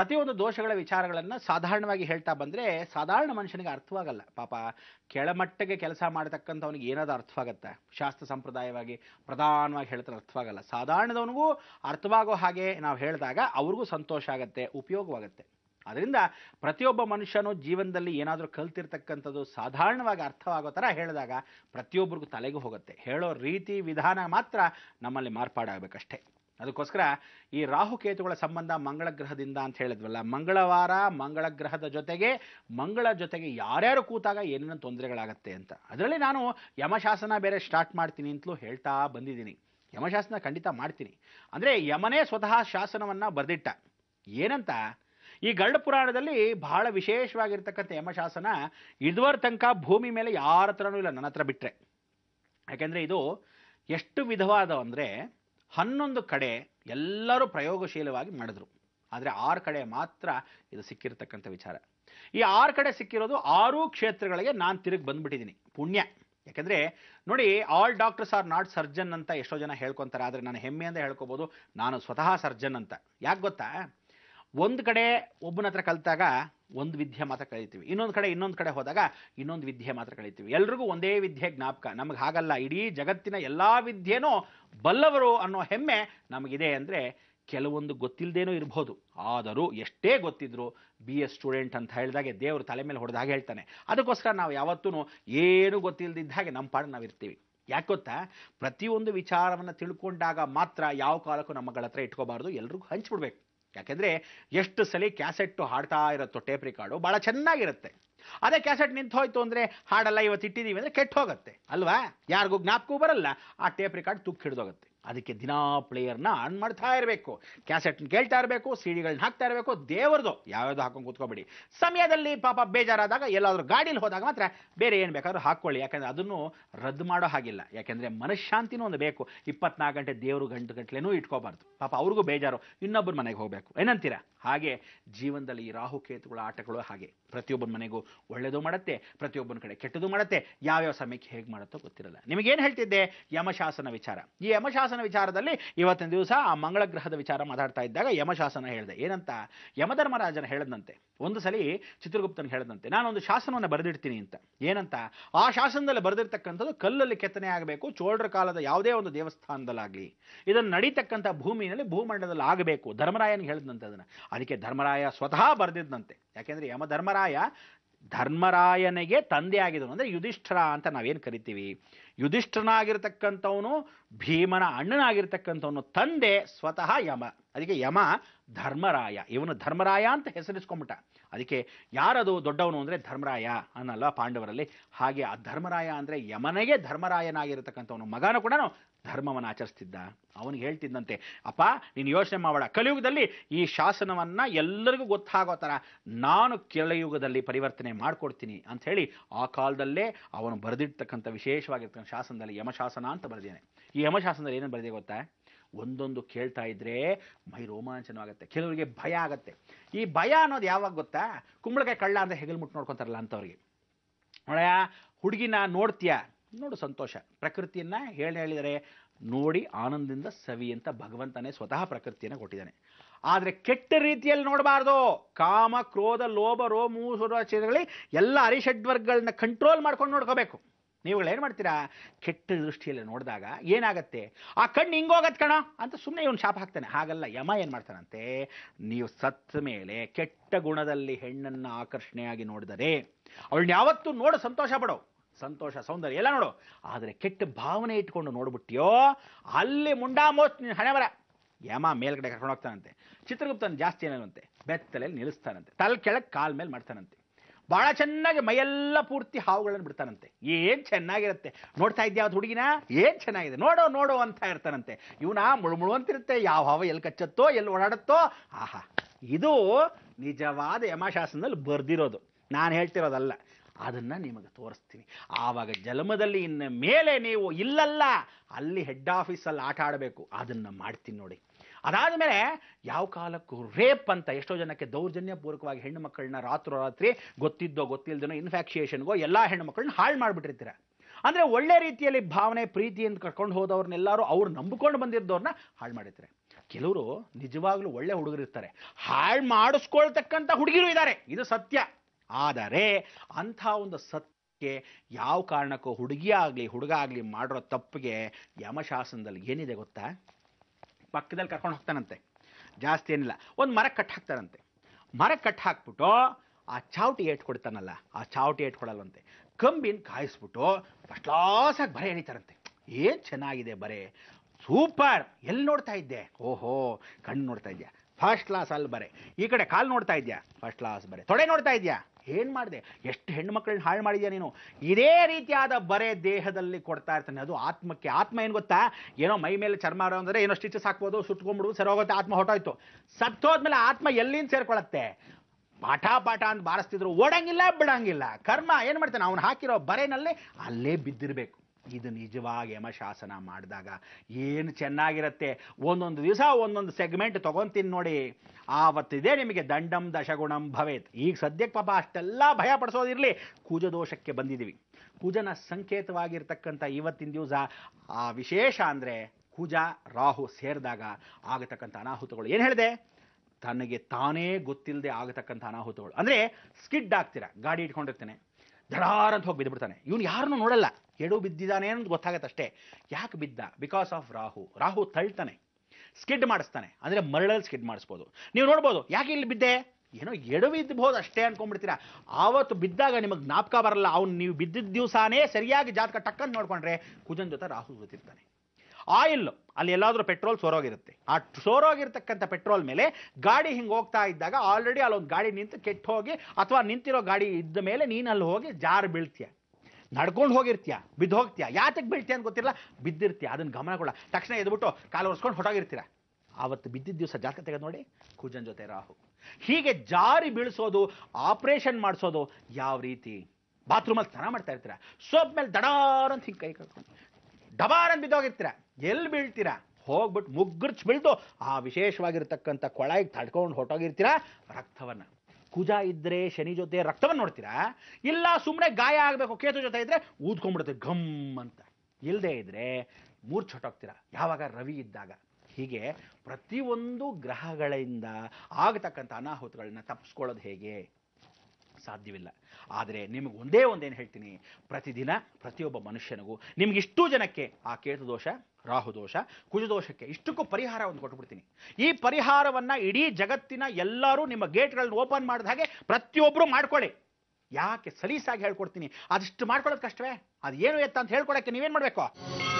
ಪ್ರತಿಯೊಂದು ದೋಷಗಳ ವಿಚಾರಗಳನ್ನು ಸಾಧಾರಣವಾಗಿ ಹೇಳ್ತಾ ಬಂದರೆ ಸಾಧಾರಣ ಮನುಷ್ಯನಿಗೆ ಅರ್ಥವಾಗಲ್ಲ ಪಾಪ ಕೆಳಮಟ್ಟಕ್ಕೆ ಕೆಲಸ ಮಾಡತಕ್ಕಂಥವನಿಗೆ ಏನಾದರೂ ಅರ್ಥವಾಗುತ್ತೆ ಶಾಸ್ತ್ರ ಸಂಪ್ರದಾಯವಾಗಿ ಪ್ರಧಾನವಾಗಿ ಹೇಳ್ತಾರೆ ಅರ್ಥವಾಗಲ್ಲ ಸಾಧಾರಣದವನಿಗೂ ಅರ್ಥವಾಗೋ ಹಾಗೆ ನಾವು ಹೇಳಿದಾಗ ಅವ್ರಿಗೂ ಸಂತೋಷ ಆಗುತ್ತೆ ಉಪಯೋಗವಾಗುತ್ತೆ ಅದರಿಂದ ಪ್ರತಿಯೊಬ್ಬ ಮನುಷ್ಯನೂ ಜೀವನದಲ್ಲಿ ಏನಾದರೂ ಕಲ್ತಿರ್ತಕ್ಕಂಥದ್ದು ಸಾಧಾರಣವಾಗಿ ಅರ್ಥವಾಗೋ ಥರ ಹೇಳಿದಾಗ ಪ್ರತಿಯೊಬ್ಬರಿಗೂ ತಲೆಗೂ ಹೋಗುತ್ತೆ ಹೇಳೋ ರೀತಿ ವಿಧಾನ ಮಾತ್ರ ನಮ್ಮಲ್ಲಿ ಮಾರ್ಪಾಡಾಗಬೇಕಷ್ಟೇ ಅದಕ್ಕೋಸ್ಕರ ಈ ರಾಹುಕೇತುಗಳ ಸಂಬಂಧ ಮಂಗಳ ಗ್ರಹದಿಂದ ಅಂತ ಹೇಳಿದ್ವಲ್ಲ ಮಂಗಳವಾರ ಮಂಗಳ ಗ್ರಹದ ಜೊತೆಗೆ ಮಂಗಳ ಜೊತೆಗೆ ಯಾರ್ಯಾರು ಕೂತಾಗ ಏನೇನು ತೊಂದರೆಗಳಾಗತ್ತೆ ಅಂತ ಅದರಲ್ಲಿ ನಾನು ಯಮಶಾಸನ ಬೇರೆ ಸ್ಟಾರ್ಟ್ ಮಾಡ್ತೀನಿ ಅಂತಲೂ ಹೇಳ್ತಾ ಬಂದಿದ್ದೀನಿ ಯಮಶಾಸನ ಖಂಡಿತ ಮಾಡ್ತೀನಿ ಅಂದರೆ ಯಮನೇ ಸ್ವತಃ ಶಾಸನವನ್ನು ಬರೆದಿಟ್ಟ ಏನಂತ ಈ ಗರುಡ ಪುರಾಣದಲ್ಲಿ ಬಹಳ ವಿಶೇಷವಾಗಿರ್ತಕ್ಕಂಥ ಯಮಶಾಸನ ಇದುವರ ತನಕ ಭೂಮಿ ಮೇಲೆ ಯಾರ ಹತ್ರನೂ ಇಲ್ಲ ನನ್ನ ಹತ್ರ ಬಿಟ್ಟರೆ ಯಾಕೆಂದರೆ ಇದು ಎಷ್ಟು ವಿಧವಾದ ಅಂದರೆ ಹನ್ನೊಂದು ಕಡೆ ಎಲ್ಲರೂ ಪ್ರಯೋಗಶೀಲವಾಗಿ ಮಾಡಿದ್ರು ಆದರೆ ಆರು ಕಡೆ ಮಾತ್ರ ಇದು ಸಿಕ್ಕಿರ್ತಕ್ಕಂಥ ವಿಚಾರ ಈ ಆರು ಕಡೆ ಸಿಕ್ಕಿರೋದು ಆರೂ ಕ್ಷೇತ್ರಗಳಿಗೆ ನಾನು ತಿರುಗಿ ಬಂದ್ಬಿಟ್ಟಿದ್ದೀನಿ ಪುಣ್ಯ ಯಾಕಂದರೆ ನೋಡಿ all doctors are not surgeon ಅಂತ ಎಷ್ಟೋ ಜನ ಹೇಳ್ಕೊತಾರೆ ಆದರೆ ನಾನು ಹೆಮ್ಮೆಯಿಂದ ಹೇಳ್ಕೋಬೋದು ನಾನು ಸ್ವತಃ ಸರ್ಜನ್ ಅಂತ ಯಾಕೆ ಗೊತ್ತಾ ಒಂದು ಕಡೆ ಒಬ್ಬನ ಹತ್ರ ಕಲಿತಾಗ ಒಂದು ವಿದ್ಯೆ ಮಾತ್ರ ಕಲಿತೀವಿ ಇನ್ನೊಂದು ಕಡೆ ಇನ್ನೊಂದು ಕಡೆ ಹೋದಾಗ ಇನ್ನೊಂದು ವಿದ್ಯೆ ಮಾತ್ರ ಕಲಿತೀವಿ ಎಲ್ರಿಗೂ ಒಂದೇ ವಿದ್ಯೆ ಜ್ಞಾಪಕ ನಮಗೆ ಹಾಗಲ್ಲ ಇಡೀ ಜಗತ್ತಿನ ಎಲ್ಲ ವಿದ್ಯೆನೂ ಬಲ್ಲವರು ಅನ್ನೋ ಹೆಮ್ಮೆ ನಮಗಿದೆ ಅಂದರೆ ಕೆಲವೊಂದು ಗೊತ್ತಿಲ್ಲದೇನೂ ಇರ್ಬೋದು ಆದರೂ ಎಷ್ಟೇ ಗೊತ್ತಿದ್ರು ಬಿ ಎಸ್ ಸ್ಟೂಡೆಂಟ್ ಅಂತ ಹೇಳಿದಾಗೆ ದೇವರು ತಲೆ ಮೇಲೆ ಹೊಡೆದಾಗ ಹೇಳ್ತಾನೆ ಅದಕ್ಕೋಸ್ಕರ ನಾವು ಯಾವತ್ತೂ ಏನೂ ಗೊತ್ತಿಲ್ಲದಿದ್ದ ಹಾಗೆ ನಮ್ಮ ಪಾಡು ನಾವು ಇರ್ತೀವಿ ಯಾಕೆ ಗೊತ್ತಾ ಪ್ರತಿಯೊಂದು ವಿಚಾರವನ್ನು ತಿಳ್ಕೊಂಡಾಗ ಮಾತ್ರ ಯಾವ ಕಾಲಕ್ಕೂ ನಮ್ಮಗಳ ಹತ್ರ ಇಟ್ಕೋಬಾರ್ದು ಎಲ್ರಿಗೂ ಹಂಚಿಬಿಡ್ಬೇಕು ಯಾಕೆಂದರೆ ಎಷ್ಟು ಸಲ ಕ್ಯಾಸೆಟ್ಟು ಹಾಡ್ತಾ ಇರುತ್ತೋ ಟೇಪ್ ರಿಕಾರ್ಡು ಭಾಳ ಚೆನ್ನಾಗಿರುತ್ತೆ ಅದೇ ಕ್ಯಾಸೆಟ್ ನಿಂತು ಹೋಯ್ತು ಅಂದ್ರೆ ಹಾಡೆಲ್ಲ ಇವತ್ತು ಇಟ್ಟಿದ್ದೀವಿ ಅಂದ್ರೆ ಕೆಟ್ಟು ಹೋಗುತ್ತೆ ಅಲ್ವಾ ಯಾರಿಗೂ ಜ್ಞಾಪಕೂ ಬರಲ್ಲ ಆ ಟೇಪ್ ರಿಕಾರ್ಡ್ ತುಕ್ಕು ಹಿಡಿದೋಗುತ್ತೆ ಅದಕ್ಕೆ ದಿನಾ ಪ್ಲೇಯರ್ನ ಆನ್ ಮಾಡ್ತಾ ಇರಬೇಕು ಕ್ಯಾಸೆಟ್ನ ಕೇಳ್ತಾ ಇರಬೇಕು ಸಿಡಿಗಳನ್ನ ಹಾಕ್ತಾ ಇರಬೇಕು ದೇವ್ರದ್ದು ಯಾವ್ಯಾವ್ದು ಹಾಕೊಂಡು ಕೂತ್ಕೋಬೇಡಿ ಸಮಯದಲ್ಲಿ ಪಾಪ ಬೇಜಾರಾದಾಗ ಎಲ್ಲಾದರೂ ಗಾಡೀಲಿ ಹೋದಾಗ ಮಾತ್ರ ಬೇರೆ ಏನು ಬೇಕಾದ್ರೂ ಹಾಕ್ಕೊಳ್ಳಿ ಯಾಕಂದರೆ ಅದನ್ನು ರದ್ದು ಮಾಡೋ ಹಾಗಿಲ್ಲ ಯಾಕೆಂದರೆ ಮನಃಶಾಂತಿನೂ ಒಂದು ಬೇಕು ಇಪ್ಪತ್ನಾಲ್ಕು ಗಂಟೆ ದೇವರು ಗಂಟು ಗಂಟಲೇನೂ ಇಟ್ಕೋಬಾರ್ದು ಪಾಪ ಅವ್ರಿಗೂ ಬೇಜಾರು ಇನ್ನೊಬ್ಬರ ಮನೆಗೆ ಹೋಗಬೇಕು ಏನಂತೀರ ಹಾಗೆ ಜೀವನದಲ್ಲಿ ಈ ರಾಹುಕೇತುಗಳ ಆಟಗಳು ಹಾಗೆ ಪ್ರತಿಯೊಬ್ಬನ ಮನೆಗೂ ಒಳ್ಳೆಯದು ಮಾಡುತ್ತೆ ಪ್ರತಿಯೊಬ್ಬನ ಕಡೆ ಕೆಟ್ಟದು ಮಾಡುತ್ತೆ ಯಾವ್ಯಾವ ಸಮಯಕ್ಕೆ ಹೇಗೆ ಮಾಡುತ್ತೋ ಗೊತ್ತಿರಲ್ಲ ನಿಮಗೇನು ಹೇಳ್ತಿದ್ದೆ ಯಮಶಾಸನ ವಿಚಾರ ಈ ಯಮಶಾಸನ ಯಮಶಾಸನ ವಿಚಾರದಲ್ಲಿ ಇವತ್ತಿನ ದಿವಸ ಆ ಮಂಗಳ ಗ್ರಹದ ವಿಚಾರ ಮಾತಾಡ್ತಾ ಇದ್ದಾಗ ಯಮಶಾಸನ ಹೇಳಿದೆ ಏನಂತ ಯಮಧರ್ಮರಾಜನ ಹೇಳದಂತೆ ಒಂದು ಸಲ ಚಿತ್ರಗುಪ್ತನ ಹೇಳದಂತೆ ಒಂದು ಶಾಸನವನ್ನು ಬರೆದಿಡ್ತೀನಿ ಅಂತ ಏನಂತ ಆ ಶಾಸನದಲ್ಲಿ ಬರೆದಿರ್ತಕ್ಕಂಥದ್ದು ಕಲ್ಲಲ್ಲಿ ಕೆತ್ತನೆ ಆಗಬೇಕು ಚೋಳರ ಕಾಲದ ಯಾವುದೇ ಒಂದು ದೇವಸ್ಥಾನದಲ್ಲಾಗಲಿ ಇದನ್ನು ನಡೀತಕ್ಕಂಥ ಭೂಮಿಯಲ್ಲಿ ಭೂಮಂಡಲದಲ್ಲಿ ಆಗಬೇಕು ಧರ್ಮರಾಯನಿಗೆ ಹೇಳಿದಂತೆ ಅದನ್ನು ಅದಕ್ಕೆ ಧರ್ಮರಾಯ ಸ್ವತಃ ಬರೆದಿದ್ದಂತೆ ಯಾಕೆಂದ್ರೆ ಯಮಧರ್ಮರಾಯ ಧರ್ಮರಾಯನಿಗೆ ತಂದೆಯಾಗಿದ್ದನು ಅಂದ್ರೆ ಯುಧಿಷ್ಠರ ಅಂತ ನಾವೇನು ಕರಿತೀವಿ ಯುಧಿಷ್ಠರನಾಗಿರ್ತಕ್ಕಂಥವನು ಭೀಮನ ಅಣ್ಣನಾಗಿರ್ತಕ್ಕಂಥವನು ತಂದೆ ಸ್ವತಃ ಯಮ ಅದಕ್ಕೆ ಯಮ ಧರ್ಮರಾಯ ಇವನು ಧರ್ಮರಾಯ ಅಂತ ಹೆಸರಿಸ್ಕೊಂಬಿಟ್ಟ ಅದಕ್ಕೆ ಯಾರದು ದೊಡ್ಡವನು ಅಂದರೆ ಧರ್ಮರಾಯ ಅನ್ನಲ್ಲ ಪಾಂಡವರಲ್ಲಿ ಹಾಗೆ ಆ ಧರ್ಮರಾಯ ಅಂದರೆ ಯಮನೆಗೆ ಧರ್ಮರಾಯನಾಗಿರತಕ್ಕಂಥವನು ಮಗನ ಕೂಡ ಧರ್ಮವನ್ನು ಆಚರಿಸ್ತಿದ್ದ ಅವನಿಗೆ ಹೇಳ್ತಿದ್ದಂತೆ ಅಪ್ಪ ನೀನು ಯೋಚನೆ ಮಾಡೋಣ ಕಲಿಯುಗದಲ್ಲಿ ಈ ಶಾಸನವನ್ನು ಎಲ್ಲರಿಗೂ ಗೊತ್ತಾಗೋ ಥರ ನಾನು ಕೆಳಯುಗದಲ್ಲಿ ಪರಿವರ್ತನೆ ಮಾಡಿಕೊಡ್ತೀನಿ ಅಂಥೇಳಿ ಆ ಕಾಲದಲ್ಲೇ ಅವನು ಬರೆದಿರ್ತಕ್ಕಂಥ ವಿಶೇಷವಾಗಿರ್ತಕ್ಕಂಥ ಶಾಸನದಲ್ಲಿ ಯಮಶಾಸನ ಅಂತ ಬರೆದೇನೆ ಈ ಯಮಶಾಸನದಲ್ಲಿ ಏನು ಬರೆದಿದೆ ಗೊತ್ತಾ ಒಂದೊಂದು ಕೇಳ್ತಾ ಇದ್ರೆ ಮೈ ರೋಮಾಂಚನವಾಗುತ್ತೆ ಕೆಲವರಿಗೆ ಭಯ ಆಗುತ್ತೆ ಈ ಭಯ ಅನ್ನೋದು ಯಾವಾಗ ಗೊತ್ತಾ ಕುಂಬಳಕಾಯಿ ಕಳ್ಳ ಅಂತ ಹೆಗಲು ಮುಟ್ಟು ನೋಡ್ಕೊತಾರಲ್ಲ ಅಂಥವ್ರಿಗೆ ನೋಡ ಹುಡುಗಿನ ನೋಡ್ತೀಯ ನೋಡು ಸಂತೋಷ ಪ್ರಕೃತಿಯನ್ನ ಹೇಳಿ ಹೇಳಿದರೆ ನೋಡಿ ಆನಂದದಿಂದ ಸವಿ ಅಂತ ಭಗವಂತನೇ ಸ್ವತಃ ಪ್ರಕೃತಿಯನ್ನು ಕೊಟ್ಟಿದ್ದಾನೆ ಆದರೆ ಕೆಟ್ಟ ರೀತಿಯಲ್ಲಿ ನೋಡಬಾರ್ದು ಕಾಮ ಕ್ರೋಧ ಲೋಭ ರೋ ಮೂಸುರ ಚೇತಗಳಲ್ಲಿ ಎಲ್ಲ ಅರಿಷಡ್ವರ್ಗಗಳನ್ನ ಕಂಟ್ರೋಲ್ ಮಾಡ್ಕೊಂಡು ನೋಡ್ಕೋಬೇಕು ಏನು ಮಾಡ್ತೀರಾ ಕೆಟ್ಟ ದೃಷ್ಟಿಯಲ್ಲಿ ನೋಡಿದಾಗ ಏನಾಗತ್ತೆ ಆ ಕಣ್ಣು ಹಿಂಗೋಗತ್ ಕಣ ಅಂತ ಸುಮ್ಮನೆ ಇವನು ಶಾಪ ಹಾಕ್ತಾನೆ ಹಾಗಲ್ಲ ಯಮ ಏನು ಮಾಡ್ತಾನಂತೆ ನೀವು ಸತ್ತ ಮೇಲೆ ಕೆಟ್ಟ ಗುಣದಲ್ಲಿ ಹೆಣ್ಣನ್ನು ಆಕರ್ಷಣೆಯಾಗಿ ನೋಡಿದರೆ ಅವಳನ್ನ ಯಾವತ್ತೂ ನೋಡು ಸಂತೋಷ ಪಡೋ ಸಂತೋಷ ಸೌಂದರ್ಯ ಎಲ್ಲ ನೋಡು ಆದರೆ ಕೆಟ್ಟ ಭಾವನೆ ಇಟ್ಕೊಂಡು ನೋಡ್ಬಿಟ್ಟಿಯೋ ಅಲ್ಲಿ ಮುಂಡಾಮೋಸ್ ಹಣೆ ಬರ ಯಮ ಮೇಲ್ಗಡೆ ಕರ್ಕೊಂಡು ಹೋಗ್ತಾನಂತೆ ಚಿತ್ರಗುಪ್ತನ ಜಾಸ್ತಿ ಏನಂತೆ ಬೆತ್ತಲೆಯಲ್ಲಿ ನಿಲ್ಲಿಸ್ತಾನಂತೆ ತಲೆ ಕೆಳಗೆ ಕಾಲ್ ಮೇಲೆ ಮಾಡ್ತಾನಂತೆ ಭಾಳ ಚೆನ್ನಾಗಿ ಮೈಯೆಲ್ಲ ಪೂರ್ತಿ ಹಾವುಗಳನ್ನು ಬಿಡ್ತಾನಂತೆ ಏನು ಚೆನ್ನಾಗಿರುತ್ತೆ ನೋಡ್ತಾ ಇದ್ಯಾ ಅದು ಹುಡುಗಿನ ಏನು ಚೆನ್ನಾಗಿದೆ ನೋಡೋ ನೋಡೋ ಅಂತ ಇರ್ತಾನಂತೆ ಇವನ ಮುಳುಮುಳು ಅಂತಿರುತ್ತೆ ಯಾವ ಹಾವ ಎಲ್ಲಿ ಕಚ್ಚತ್ತೋ ಎಲ್ಲಿ ಓಡಾಡುತ್ತೋ ಆಹಾ ಇದು ನಿಜವಾದ ಯಮಶಾಸನದಲ್ಲಿ ಬರ್ದಿರೋದು ನಾನು ಹೇಳ್ತಿರೋದಲ್ಲ ಅದನ್ನು ನಿಮಗೆ ತೋರಿಸ್ತೀನಿ ಆವಾಗ ಜನ್ಮದಲ್ಲಿ ಇನ್ನು ಮೇಲೆ ನೀವು ಇಲ್ಲಲ್ಲ ಅಲ್ಲಿ ಹೆಡ್ ಆಫೀಸಲ್ಲಿ ಆಟ ಆಡಬೇಕು ಅದನ್ನು ಮಾಡ್ತೀನಿ ನೋಡಿ ಅದಾದ ಮೇಲೆ ಯಾವ ಕಾಲಕ್ಕೂ ರೇಪ್ ಅಂತ ಎಷ್ಟೋ ಜನಕ್ಕೆ ದೌರ್ಜನ್ಯಪೂರ್ವಕವಾಗಿ ಹೆಣ್ಣು ಮಕ್ಕಳನ್ನ ರಾತ್ರೋರಾತ್ರಿ ಗೊತ್ತಿದ್ದೋ ಗೊತ್ತಿಲ್ಲದನೋ ಇನ್ಫ್ಯಾಕ್ಸಿಯೇಷನ್ಗೋ ಎಲ್ಲ ಹೆಣ್ಣು ಮಕ್ಕಳನ್ನ ಹಾಳು ಮಾಡಿಬಿಟ್ಟಿರ್ತೀರ ಅಂದರೆ ಒಳ್ಳೆ ರೀತಿಯಲ್ಲಿ ಭಾವನೆ ಪ್ರೀತಿ ಅಂತ ಕರ್ಕೊಂಡು ಹೋದವ್ರನ್ನೆಲ್ಲರೂ ಅವ್ರು ನಂಬಿಕೊಂಡು ಬಂದಿದ್ದವ್ರನ್ನ ಹಾಳು ಮಾಡಿರ್ತಾರೆ ಕೆಲವರು ನಿಜವಾಗ್ಲೂ ಒಳ್ಳೆ ಹುಡುಗರಿರ್ತಾರೆ ಹಾಳು ಮಾಡಿಸ್ಕೊಳ್ತಕ್ಕಂಥ ಹುಡುಗಿರು ಇದ್ದಾರೆ ಇದು ಸತ್ಯ ಆದರೆ ಅಂಥ ಒಂದು ಸತ್ಯಕ್ಕೆ ಯಾವ ಕಾರಣಕ್ಕೂ ಹುಡುಗಿಯಾಗಲಿ ಹುಡುಗ ಆಗಲಿ ಮಾಡಿರೋ ತಪ್ಪಿಗೆ ಯಮಶಾಸನದಲ್ಲಿ ಏನಿದೆ ಗೊತ್ತಾ ಪಕ್ಕದಲ್ಲಿ ಕರ್ಕೊಂಡು ಹೋಗ್ತಾನಂತೆ ಜಾಸ್ತಿ ಏನಿಲ್ಲ ಒಂದು ಮರ ಕಟ್ ಹಾಕ್ತಾರಂತೆ ಮರ ಕಟ್ ಹಾಕ್ಬಿಟ್ಟು ಆ ಚಾವಟಿ ಏಟ್ ಕೊಡ್ತಾನಲ್ಲ ಆ ಚಾವಟಿ ಏಟ್ ಕೊಡಲ್ಲಂತೆ ಕಂಬಿನ ಕಾಯಿಸ್ಬಿಟ್ಟು ಫಸ್ಟ್ ಆಗಿ ಬರೆ ಎಣಿತಾರಂತೆ ಏನು ಚೆನ್ನಾಗಿದೆ ಬರೆ ಸೂಪರ್ ಎಲ್ಲಿ ನೋಡ್ತಾ ಇದ್ದೆ ಓಹೋ ಕಣ್ಣು ನೋಡ್ತಾ ಇದೆಯಾ ಫಸ್ಟ್ ಕ್ಲಾಸ್ ಅಲ್ಲಿ ಬರೆ ಈ ಕಡೆ ಕಾಲು ನೋಡ್ತಾ ಇದೆಯಾ ಫಸ್ಟ್ ಕ್ಲಾಸ್ ಬರೆ ತೊಡೆ ನೋಡ್ತಾ ಇದೆಯಾ ಏನು ಮಾಡಿದೆ ಎಷ್ಟು ಹೆಣ್ಣುಮಕ್ಕಳನ್ನ ಹಾಳು ಮಾಡಿದ್ಯಾ ನೀನು ಇದೇ ರೀತಿಯಾದ ಬರೆ ದೇಹದಲ್ಲಿ ಕೊಡ್ತಾ ಇರ್ತಾನೆ ಅದು ಆತ್ಮಕ್ಕೆ ಆತ್ಮ ಏನು ಗೊತ್ತಾ ಏನೋ ಮೈ ಮೇಲೆ ಚರ್ಮ ಅಂದರೆ ಏನೋ ಸ್ಟಿಚಸ್ ಹಾಕ್ಬೋದು ಸುಟ್ಕೊಂಡ್ಬಿಡು ಸರಿ ಹೋಗುತ್ತೆ ಆತ್ಮ ಹೊಟ್ಟೋಯ್ತು ಸತ್ತೋದ್ಮೇಲೆ ಆತ್ಮ ಎಲ್ಲಿಂದ ಸೇರ್ಕೊಳ್ಳುತ್ತೆ ಪಾಠ ಪಾಠ ಅಂತ ಬಾರಿಸ್ತಿದ್ರು ಓಡಂಗಿಲ್ಲ ಬಿಡಂಗಿಲ್ಲ ಕರ್ಮ ಏನು ಮಾಡ್ತಾನೆ ಅವನು ಹಾಕಿರೋ ಬರೆಯಲ್ಲಿ ಅಲ್ಲೇ ಬಿದ್ದಿರಬೇಕು ಇದು ನಿಜವಾಗಿ ಯಮಶಾಸನ ಮಾಡಿದಾಗ ಏನು ಚೆನ್ನಾಗಿರುತ್ತೆ ಒಂದೊಂದು ದಿವಸ ಒಂದೊಂದು ಸೆಗ್ಮೆಂಟ್ ತೊಗೊತೀನಿ ನೋಡಿ ಆವತ್ತಿದೆ ನಿಮಗೆ ದಂಡಂ ದಶಗುಣಂ ಭವೇತ್ ಈಗ ಸದ್ಯಕ್ಕೆ ಪಾಪ ಅಷ್ಟೆಲ್ಲ ಭಯ ಪಡಿಸೋದಿರಲಿ ದೋಷಕ್ಕೆ ಬಂದಿದ್ದೀವಿ ಕುಜನ ಸಂಕೇತವಾಗಿರ್ತಕ್ಕಂಥ ಇವತ್ತಿನ ದಿವಸ ಆ ವಿಶೇಷ ಅಂದರೆ ಕುಜ ರಾಹು ಸೇರಿದಾಗ ಆಗತಕ್ಕಂಥ ಅನಾಹುತಗಳು ಏನು ಹೇಳಿದೆ ತನಗೆ ತಾನೇ ಗೊತ್ತಿಲ್ಲದೆ ಆಗತಕ್ಕಂಥ ಅನಾಹುತಗಳು ಅಂದರೆ ಸ್ಕಿಡ್ ಆಗ್ತೀರ ಗಾಡಿ ಇಟ್ಕೊಂಡಿರ್ತೇನೆ ಧಡಾರ್ ಅಂತ ಹೋಗಿ ಬಿದ್ದುಬಿಡ್ತಾನೆ ಇವನು ಯಾರನ್ನೂ ನೋಡಲ್ಲ ಎಡು ಬಿದ್ದಿದ್ದಾನೆ ಅಂತ ಗೊತ್ತಾಗತ್ತೆ ಅಷ್ಟೇ ಯಾಕೆ ಬಿದ್ದ ಬಿಕಾಸ್ ಆಫ್ ರಾಹು ರಾಹು ತಳ್ತಾನೆ ಸ್ಕಿಡ್ ಮಾಡಿಸ್ತಾನೆ ಅಂದರೆ ಮರಳಲ್ಲಿ ಸ್ಕಿಡ್ ಮಾಡಿಸ್ಬೋದು ನೀವು ನೋಡ್ಬೋದು ಯಾಕೆ ಇಲ್ಲಿ ಬಿದ್ದೆ ಏನೋ ಎಡು ಅಷ್ಟೇ ಅನ್ಕೊಂಡ್ಬಿಡ್ತೀರಾ ಆವತ್ತು ಬಿದ್ದಾಗ ನಿಮಗೆ ಜ್ಞಾಪಕ ಬರಲ್ಲ ಅವ್ನು ನೀವು ಬಿದ್ದಿದ್ದ ದಿವಸಾನೇ ಸರಿಯಾಗಿ ಜಾತಕ ಟಕ್ಕಂತ ನೋಡ್ಕೊಂಡ್ರೆ ಕುಜನ್ ಜೊತೆ ರಾಹು ಗೊತ್ತಿರ್ತಾನೆ ಆಯಿಲ್ ಅಲ್ಲಿ ಎಲ್ಲಾದರೂ ಪೆಟ್ರೋಲ್ ಸೋರೋಗಿರುತ್ತೆ ಆ ಸೋರೋಗಿರ್ತಕ್ಕಂಥ ಪೆಟ್ರೋಲ್ ಮೇಲೆ ಗಾಡಿ ಹಿಂಗೆ ಹೋಗ್ತಾ ಇದ್ದಾಗ ಆಲ್ರೆಡಿ ಅಲ್ಲೊಂದು ಗಾಡಿ ನಿಂತು ಕೆಟ್ಟ ಹೋಗಿ ಅಥವಾ ನಿಂತಿರೋ ಗಾಡಿ ಇದ್ದ ಮೇಲೆ ನೀನು ಅಲ್ಲಿ ಹೋಗಿ ಜಾರು ಬೀಳ್ತೀಯ ನಡ್ಕೊಂಡು ಹೋಗಿರ್ತೀಯ ಬಿದ್ದು ಹೋಗ್ತೀಯ ಯಾತಕ್ಕೆ ಬೀಳ್ತೀಯ ಅಂತ ಗೊತ್ತಿಲ್ಲ ಬಿದ್ದಿರ್ತೀಯ ಅದನ್ನು ಗಮನ ಕೊಡ ತಕ್ಷಣ ಎದ್ಬಿಟ್ಟು ಕಾಲು ಒರೆಸ್ಕೊಂಡು ಹೊಟ್ಟೋಗಿರ್ತೀರ ಆವತ್ತು ಬಿದ್ದಿದ್ದ ದಿವಸ ಜಾಸ್ತಿ ತೆಗೆದು ನೋಡಿ ಕುಜನ್ ಜೊತೆ ರಾಹು ಹೀಗೆ ಜಾರಿ ಬೀಳಿಸೋದು ಆಪರೇಷನ್ ಮಾಡಿಸೋದು ಯಾವ ರೀತಿ ಬಾತ್ರೂಮಲ್ಲಿ ಸ್ನಾನ ಮಾಡ್ತಾ ಇರ್ತೀರ ಸೋಪ್ ಮೇಲೆ ದಡಾರ್ ಅಂತ ಹಿಂಗೆ ಕೈ ಕಳ್ಕೊಂಡು ಅಂತ ಬಿದ್ದೋಗಿರ್ತೀರಾ ಎಲ್ಲಿ ಬೀಳ್ತೀರಾ ಹೋಗ್ಬಿಟ್ಟು ಮುಗ್ಗರ್ಚ್ ಬೀಳ್ದು ಆ ವಿಶೇಷವಾಗಿರ್ತಕ್ಕಂಥ ಕೊಳಾಯಿಗೆ ತಡ್ಕೊಂಡು ಹೊಟ್ಟೋಗಿರ್ತೀರಾ ರಕ್ತವನ್ನು ಕುಜ ಇದ್ದರೆ ಶನಿ ಜೊತೆ ರಕ್ತವನ್ನು ನೋಡ್ತೀರಾ ಇಲ್ಲ ಸುಮ್ಮನೆ ಗಾಯ ಆಗಬೇಕು ಕೇತು ಜೊತೆ ಇದ್ದರೆ ಊದ್ಕೊಂಡ್ಬಿಡುತ್ತೆ ಘಮ್ ಅಂತ ಇಲ್ಲದೆ ಇದ್ದರೆ ಮೂರ್ಛೆ ಹೊಟ್ಟೋಗ್ತೀರಾ ಯಾವಾಗ ರವಿ ಇದ್ದಾಗ ಹೀಗೆ ಪ್ರತಿಯೊಂದು ಗ್ರಹಗಳಿಂದ ಆಗತಕ್ಕಂಥ ಅನಾಹುತಗಳನ್ನ ತಪ್ಪಿಸ್ಕೊಳ್ಳೋದು ಹೇಗೆ ಸಾಧ್ಯವಿಲ್ಲ ಆದರೆ ನಿಮಗೆ ಒಂದೇ ಒಂದೇನು ಹೇಳ್ತೀನಿ ಪ್ರತಿದಿನ ಪ್ರತಿಯೊಬ್ಬ ಮನುಷ್ಯನಿಗೂ ಇಷ್ಟು ಜನಕ್ಕೆ ಆ ದೋಷ ರಾಹು ದೋಷ ಕುಜದೋಷಕ್ಕೆ ಇಷ್ಟಕ್ಕೂ ಪರಿಹಾರ ಒಂದು ಕೊಟ್ಬಿಡ್ತೀನಿ ಈ ಪರಿಹಾರವನ್ನು ಇಡೀ ಜಗತ್ತಿನ ಎಲ್ಲರೂ ನಿಮ್ಮ ಗೇಟ್ಗಳನ್ನು ಓಪನ್ ಮಾಡಿದ ಹಾಗೆ ಪ್ರತಿಯೊಬ್ಬರು ಮಾಡ್ಕೊಳ್ಳಿ ಯಾಕೆ ಸಲೀಸಾಗಿ ಹೇಳ್ಕೊಡ್ತೀನಿ ಅದಿಷ್ಟು ಮಾಡ್ಕೊಳ್ಳೋದು ಕಷ್ಟವೇ ಏನು ಎತ್ತ ಅಂತ ಹೇಳ್ಕೊಡಕ್ಕೆ ನೀವೇನು ಮಾಡಬೇಕು